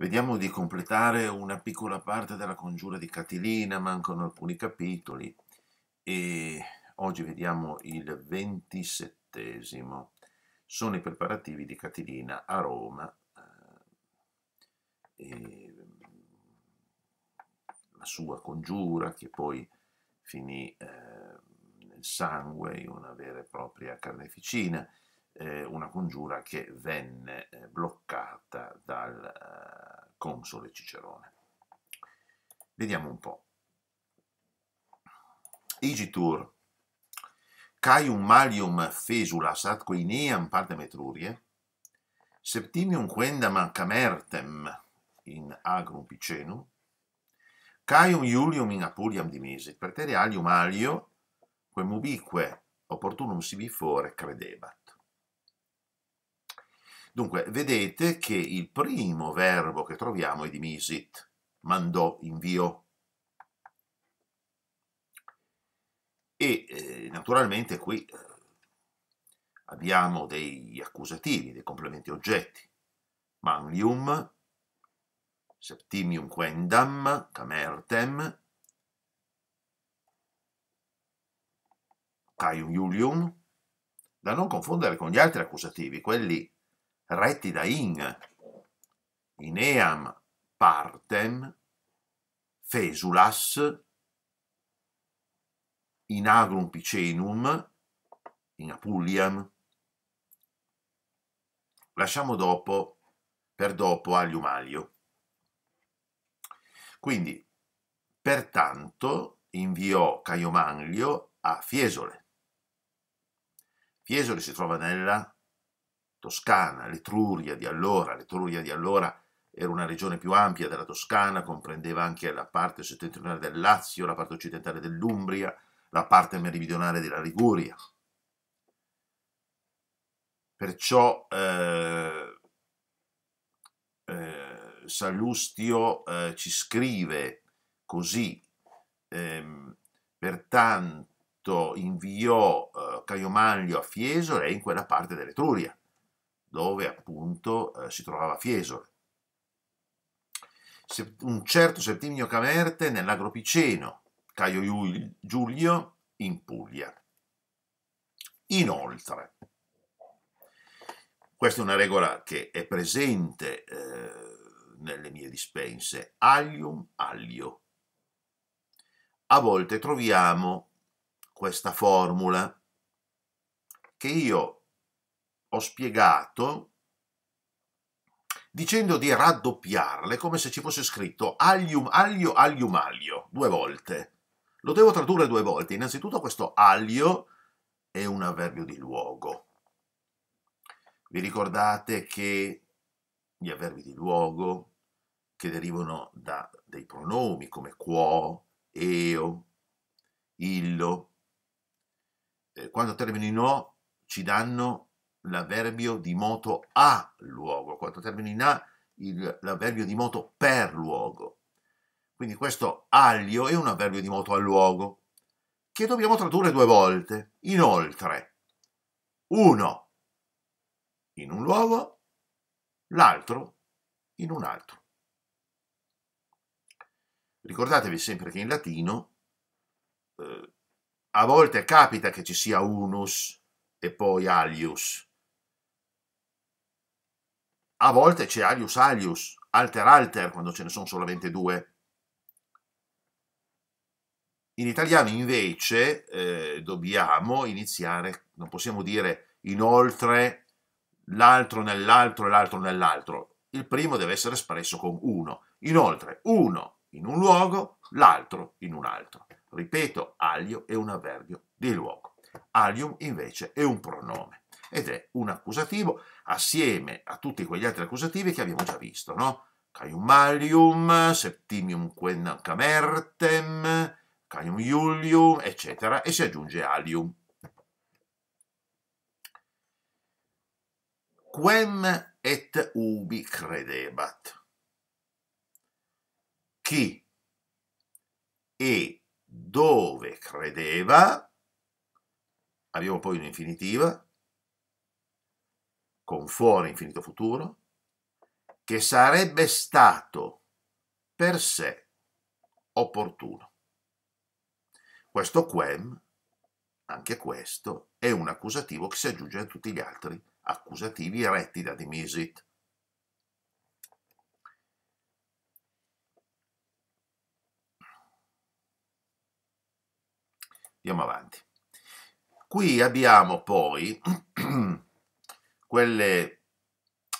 Vediamo di completare una piccola parte della congiura di Catilina, mancano alcuni capitoli e oggi vediamo il ventisettesimo. Sono i preparativi di Catilina a Roma. Eh, e mm, la sua congiura che poi finì eh, nel sangue, in una vera e propria carneficina eh, una congiura che venne bloccata dal console Cicerone. Vediamo un po'. Igitur, Caium malium fesulas atque ineam parte etrurie, Septimium quendam camertem in agrum picenum, Caium Iulium in Apuliam dimise, preterialium alio, quem ubique opportunum si bifore credeva. Dunque, vedete che il primo verbo che troviamo è di misit, mandò, invio. E eh, naturalmente qui eh, abbiamo degli accusativi, dei complementi oggetti. Manlium, septimium quendam, camertem, caium iulium, da non confondere con gli altri accusativi, quelli retti da In, Ineam partem, fesulas, in agrum picenum, in Apuliam. Lasciamo dopo, per dopo, agli umaglio. Quindi, pertanto, inviò Caiomanglio a Fiesole. Fiesole si trova nella Toscana, l'Etruria di allora, l'Etruria di allora era una regione più ampia della Toscana, comprendeva anche la parte settentrionale del Lazio, la parte occidentale dell'Umbria, la parte meridionale della Liguria. Perciò eh, eh, Sallustio eh, ci scrive così, ehm, pertanto inviò eh, Caio Maglio a Fiesole e in quella parte dell'Etruria dove appunto eh, si trovava Fiesole. Se, un certo Settimio Camerte nell'Agropiceno, Caio Giulio in Puglia. Inoltre, questa è una regola che è presente eh, nelle mie dispense, alium aglio. A volte troviamo questa formula che io ho spiegato dicendo di raddoppiarle come se ci fosse scritto alium, aglio, alium, aglio, due volte. Lo devo tradurre due volte. Innanzitutto questo aglio è un avverbio di luogo. Vi ricordate che gli avverbi di luogo che derivano da dei pronomi come quo, eo, illo, eh, quando terminino ci danno l'avverbio di moto a luogo, quattro termini in A, l'avverbio di moto per luogo. Quindi questo aglio è un avverbio di moto a luogo, che dobbiamo tradurre due volte. Inoltre, uno in un luogo, l'altro in un altro. Ricordatevi sempre che in latino eh, a volte capita che ci sia unus e poi alius, a volte c'è Alius Alius, Alter Alter, quando ce ne sono solamente due. In italiano invece eh, dobbiamo iniziare, non possiamo dire inoltre l'altro nell'altro e l'altro nell'altro. Il primo deve essere espresso con uno. Inoltre, uno in un luogo, l'altro in un altro. Ripeto, alio è un avverbio di luogo. Alium invece è un pronome ed è un accusativo assieme a tutti quegli altri accusativi che abbiamo già visto, no? Caiumalium, Septimium Quenna Camertem, Caium Iulium, eccetera, e si aggiunge Alium. Quem et ubi credebat. Chi e dove credeva, abbiamo poi un'infinitiva, con fuori infinito futuro, che sarebbe stato per sé opportuno. Questo quem, anche questo, è un accusativo che si aggiunge a tutti gli altri accusativi retti da Dimisit. Andiamo avanti. Qui abbiamo poi quelle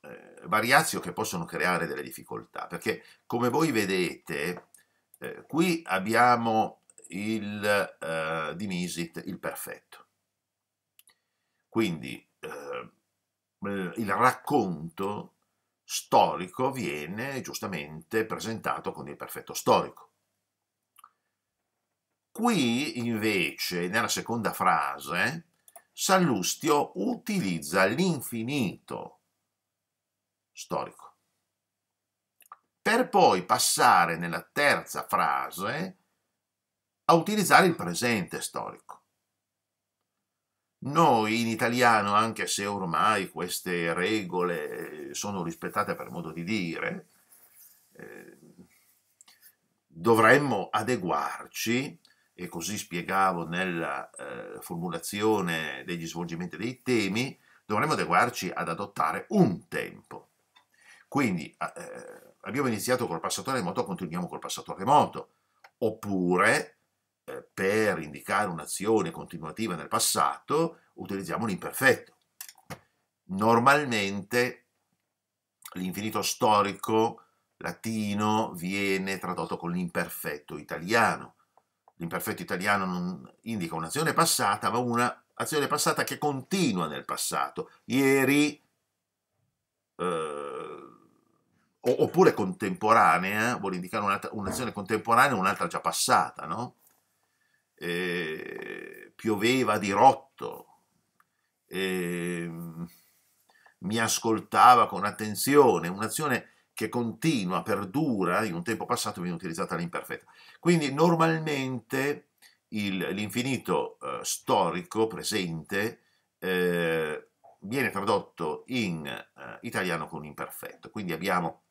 eh, variazioni che possono creare delle difficoltà, perché come voi vedete eh, qui abbiamo il eh, dimisit, il perfetto. Quindi eh, il racconto storico viene giustamente presentato con il perfetto storico. Qui invece, nella seconda frase, Sallustio utilizza l'infinito storico per poi passare nella terza frase a utilizzare il presente storico. Noi in italiano, anche se ormai queste regole sono rispettate per modo di dire, eh, dovremmo adeguarci e così spiegavo nella eh, formulazione degli svolgimenti dei temi, dovremmo adeguarci ad adottare un tempo. Quindi eh, abbiamo iniziato col passatore remoto, continuiamo col passatore remoto, oppure eh, per indicare un'azione continuativa nel passato utilizziamo l'imperfetto. Normalmente l'infinito storico latino viene tradotto con l'imperfetto italiano, l'imperfetto italiano non indica un'azione passata, ma un'azione passata che continua nel passato. Ieri, eh, oppure contemporanea, eh, vuole indicare un'azione contemporanea, un'altra già passata, no? Eh, pioveva di rotto, eh, mi ascoltava con attenzione, un'azione che continua, perdura, in un tempo passato viene utilizzata l'imperfetto. Quindi normalmente l'infinito eh, storico presente eh, viene tradotto in eh, italiano con imperfetto. Quindi abbiamo,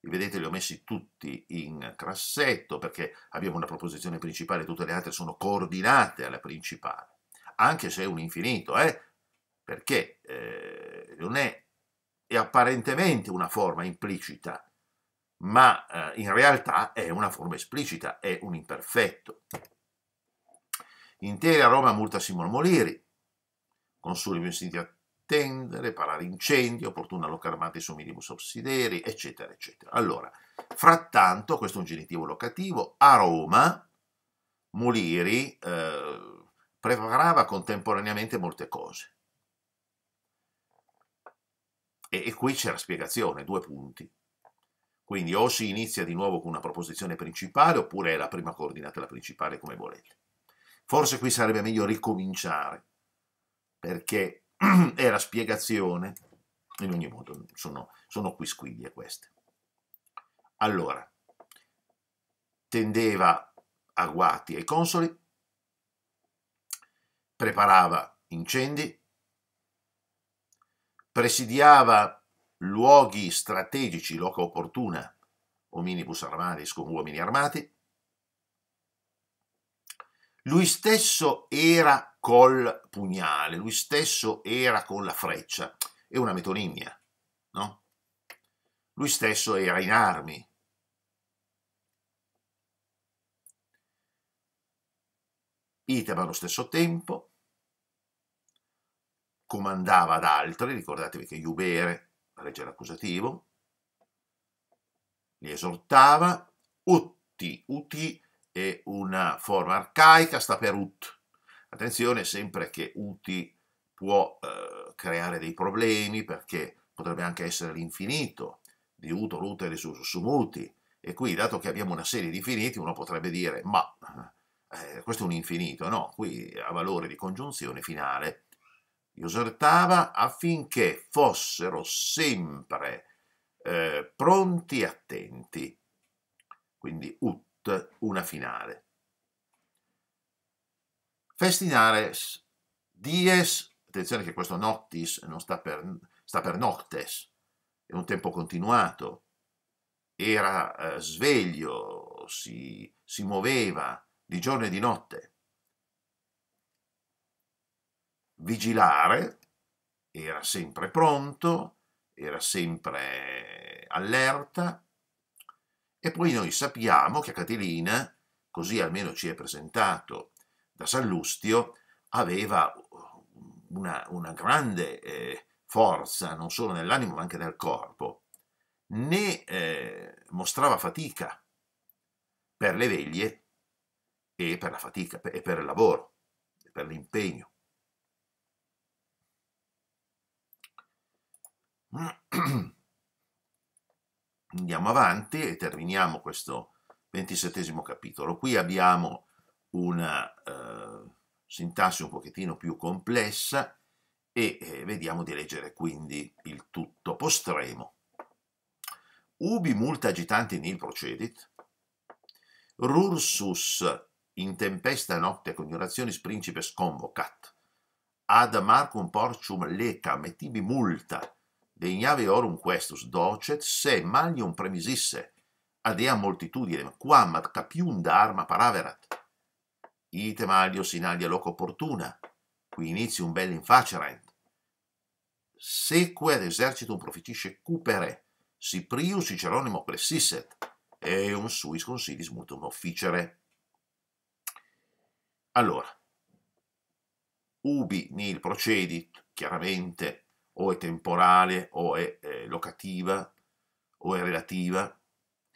vedete li ho messi tutti in crassetto perché abbiamo una proposizione principale, tutte le altre sono coordinate alla principale, anche se è un infinito, eh? perché eh, non è è apparentemente una forma implicita, ma eh, in realtà è una forma esplicita, è un imperfetto. Interi a Roma multa Simone Moliri, consuli vestiti attendere, parare incendi, opportuna locarmati su minimus obsideri, eccetera, eccetera. Allora, frattanto, questo è un genitivo locativo, a Roma Moliri eh, preparava contemporaneamente molte cose e, e qui c'è la spiegazione, due punti. Quindi o si inizia di nuovo con una proposizione principale oppure è la prima coordinata la principale come volete. Forse qui sarebbe meglio ricominciare perché è la spiegazione. In ogni modo sono, sono quisquiglie queste. Allora, tendeva agguati ai consoli, preparava incendi, presidiava luoghi strategici, loca opportuna, ominibus armatis con uomini armati, lui stesso era col pugnale, lui stesso era con la freccia, è una metonimia, no? Lui stesso era in armi. Itaba allo stesso tempo, comandava ad altri, ricordatevi che Iubere legge l'accusativo, li esortava, utti, uti è una forma arcaica, sta per ut. Attenzione sempre che uti può eh, creare dei problemi perché potrebbe anche essere l'infinito di uto, l'uteri, sus, sumuti. E qui, dato che abbiamo una serie di finiti, uno potrebbe dire, ma eh, questo è un infinito, no? Qui ha valore di congiunzione finale Iosertava affinché fossero sempre eh, pronti e attenti. Quindi ut, una finale. Festinares, dies, attenzione che questo noctis non sta per, sta per noctes, è un tempo continuato, era eh, sveglio, si, si muoveva di giorno e di notte vigilare, era sempre pronto, era sempre allerta e poi noi sappiamo che a Catilina, così almeno ci è presentato da Sallustio, aveva una, una grande eh, forza non solo nell'animo ma anche nel corpo, né eh, mostrava fatica per le veglie e per la fatica e per il lavoro, per l'impegno. Andiamo avanti e terminiamo questo ventisettesimo capitolo. Qui abbiamo una eh, sintassi un pochettino più complessa e eh, vediamo di leggere quindi il tutto postremo. Ubi multa agitanti nil procedit, rursus in tempesta notte coniurationis principes convocat, ad marcum porcium lecam et ibi multa de degnave orum questus docet se magnum premisisse ad ea multitudine, quam ad capiunda arma paraverat. Ite alios in alia loco opportuna, qui inizium bellim facerent. Seque ad exercitum proficisce cupere, si prius Ciceronimo pressisset, e un suis consilis multum officere. Allora, ubi nil procedit, chiaramente o è temporale, o è eh, locativa, o è relativa,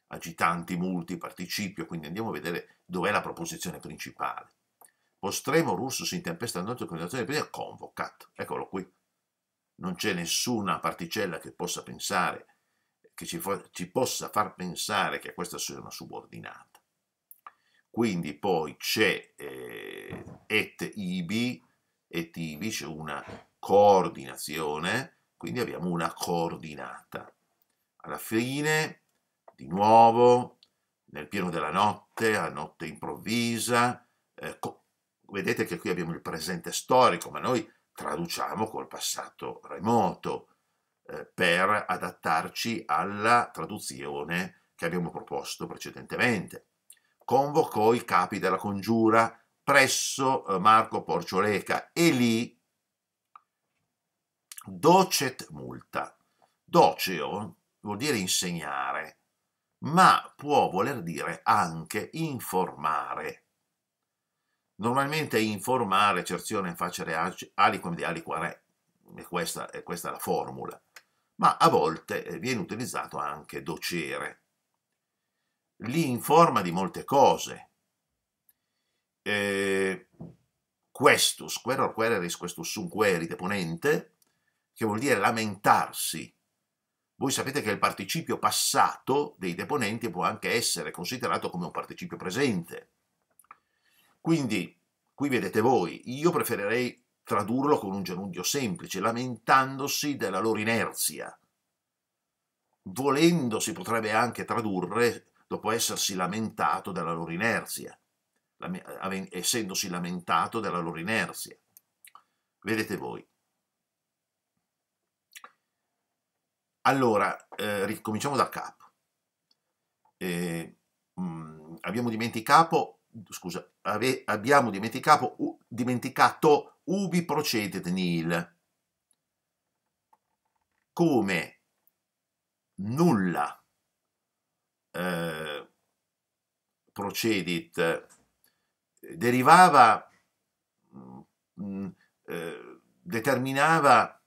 agitanti, multi, participio, quindi andiamo a vedere dov'è la proposizione principale. Postremo russo si intempesta nella combinazione di prima convocat, eccolo qui. Non c'è nessuna particella che possa pensare, che ci, ci possa far pensare che questa sia una subordinata quindi poi c'è eh, et ibi, et ib c'è una coordinazione, quindi abbiamo una coordinata. Alla fine, di nuovo, nel pieno della notte, a notte improvvisa, eh, vedete che qui abbiamo il presente storico, ma noi traduciamo col passato remoto eh, per adattarci alla traduzione che abbiamo proposto precedentemente. Convocò i capi della congiura presso eh, Marco Porcioleca e lì docet multa. Doceo vuol dire insegnare, ma può voler dire anche informare. Normalmente informare, cerzione, facere aliquam di aliquare, eh, e questa, e questa è la formula, ma a volte eh, viene utilizzato anche docere. Li informa di molte cose. Eh, questus, queror quereris, questus sum queri deponente, che vuol dire lamentarsi. Voi sapete che il participio passato dei deponenti può anche essere considerato come un participio presente. Quindi, qui vedete voi, io preferirei tradurlo con un gerundio semplice, lamentandosi della loro inerzia. Volendo si potrebbe anche tradurre dopo essersi lamentato della loro inerzia, essendosi lamentato della loro inerzia. Vedete voi. Allora, eh, ricominciamo dal capo. Eh, mh, mm, abbiamo dimenticato, scusa, ave, abbiamo dimenticato, u, dimenticato ubi procedet nil. Come nulla eh, procedit derivava, mh, mm, mm, eh, determinava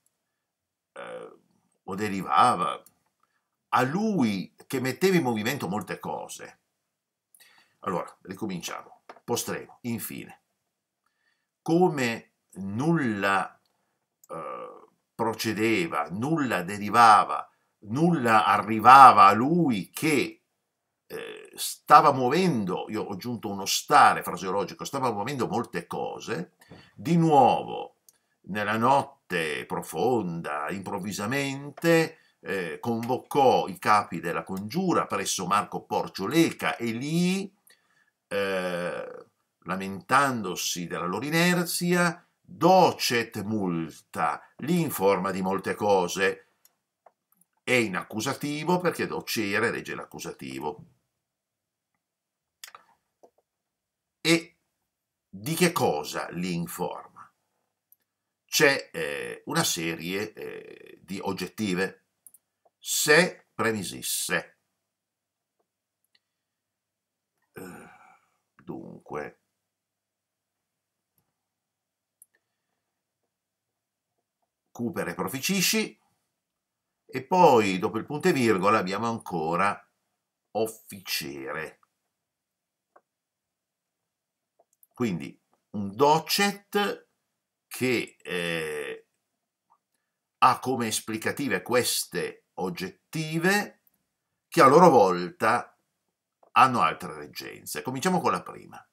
o derivava a lui che metteva in movimento molte cose. Allora, ricominciamo. Postremo, infine. Come nulla eh, procedeva, nulla derivava, nulla arrivava a lui che eh, stava muovendo, io ho aggiunto uno stare fraseologico, stava muovendo molte cose, di nuovo nella notte forte, profonda, improvvisamente eh, convocò i capi della congiura presso Marco Porcio Leca e lì, eh, lamentandosi della loro inerzia, docet multa, li informa di molte cose. È in accusativo perché docere legge l'accusativo. E di che cosa li informa? c'è eh, una serie eh, di oggettive. Se premisisse. Eh, dunque. Cooper e proficisci. E poi, dopo il punto e virgola, abbiamo ancora officere. Quindi un docet che eh, ha come esplicative queste oggettive che a loro volta hanno altre reggenze. Cominciamo con la prima.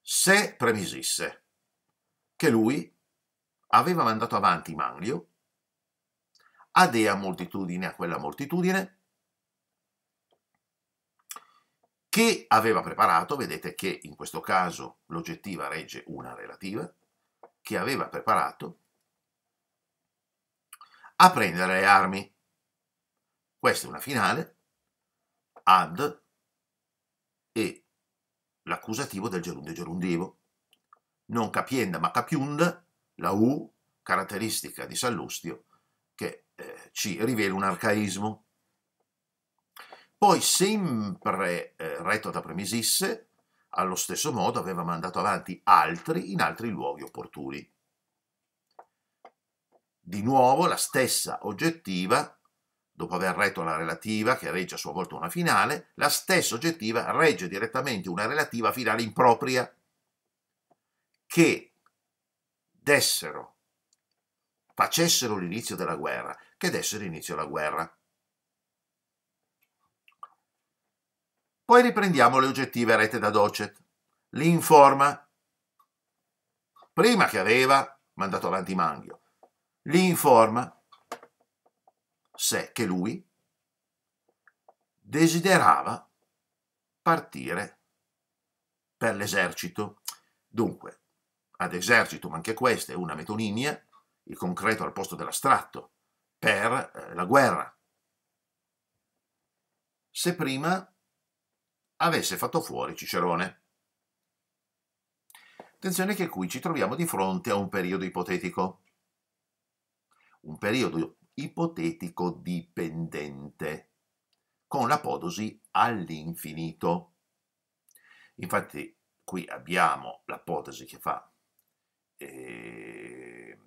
Se premisisse che lui aveva mandato avanti Manlio, a dea moltitudine a quella moltitudine, che aveva preparato, vedete che in questo caso l'oggettiva regge una relativa, che aveva preparato a prendere le armi. Questa è una finale, ad e l'accusativo del gerundio gerundivo. Non capienda ma capiund, la U, caratteristica di Sallustio, che eh, ci rivela un arcaismo. Poi, sempre eh, retto da Premisisse, allo stesso modo aveva mandato avanti altri in altri luoghi opportuni. Di nuovo la stessa oggettiva, dopo aver retto la relativa, che regge a sua volta una finale, la stessa oggettiva regge direttamente una relativa finale impropria, che dessero, facessero l'inizio della guerra, che dessero inizio alla guerra. Poi riprendiamo le oggettive rete da Docet. L'informa. Prima che aveva, mandato avanti Manghio, L'informa. se che lui desiderava partire per l'esercito. Dunque, ad esercito, ma anche questa è una metonimia, il concreto al posto dell'astratto, per eh, la guerra. Se prima avesse fatto fuori Cicerone. Attenzione che qui ci troviamo di fronte a un periodo ipotetico, un periodo ipotetico dipendente, con l'apodosi all'infinito. Infatti qui abbiamo l'ipotesi che fa eh,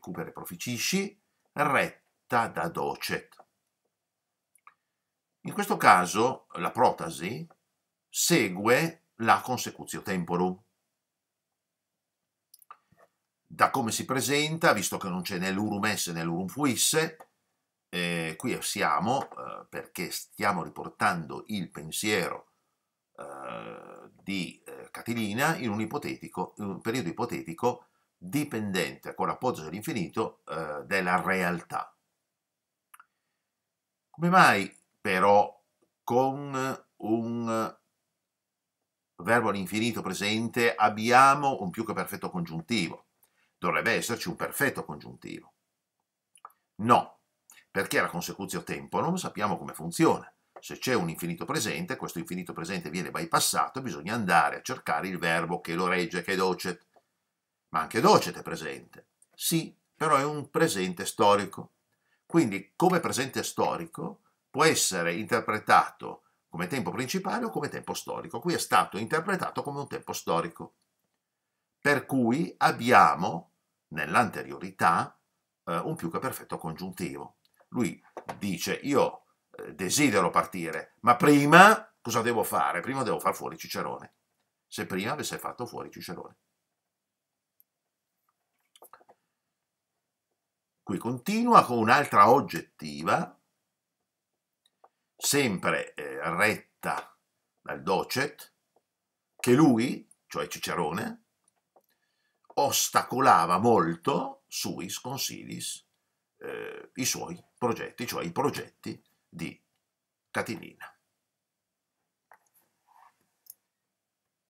Cooper e Proficisci, retta da docet. In questo caso la protasi segue la consecutio temporum. Da come si presenta, visto che non c'è né l'urum esse né l'urum fuisse, eh, qui siamo eh, perché stiamo riportando il pensiero eh, di eh, Catilina in un, ipotetico, in un periodo ipotetico dipendente con l'appoggio dell'infinito eh, della realtà. Come mai però con un verbo all'infinito presente abbiamo un più che perfetto congiuntivo. Dovrebbe esserci un perfetto congiuntivo. No, perché la consecutio non sappiamo come funziona. Se c'è un infinito presente, questo infinito presente viene bypassato bisogna andare a cercare il verbo che lo regge, che è docet. Ma anche docet è presente. Sì, però è un presente storico. Quindi come presente storico può essere interpretato come tempo principale o come tempo storico. Qui è stato interpretato come un tempo storico. Per cui abbiamo nell'anteriorità eh, un più che perfetto congiuntivo. Lui dice io eh, desidero partire, ma prima cosa devo fare? Prima devo far fuori Cicerone. Se prima avesse fatto fuori Cicerone. Qui continua con un'altra oggettiva sempre eh, retta dal docet, che lui, cioè Cicerone, ostacolava molto sui consilis eh, i suoi progetti, cioè i progetti di Catilina.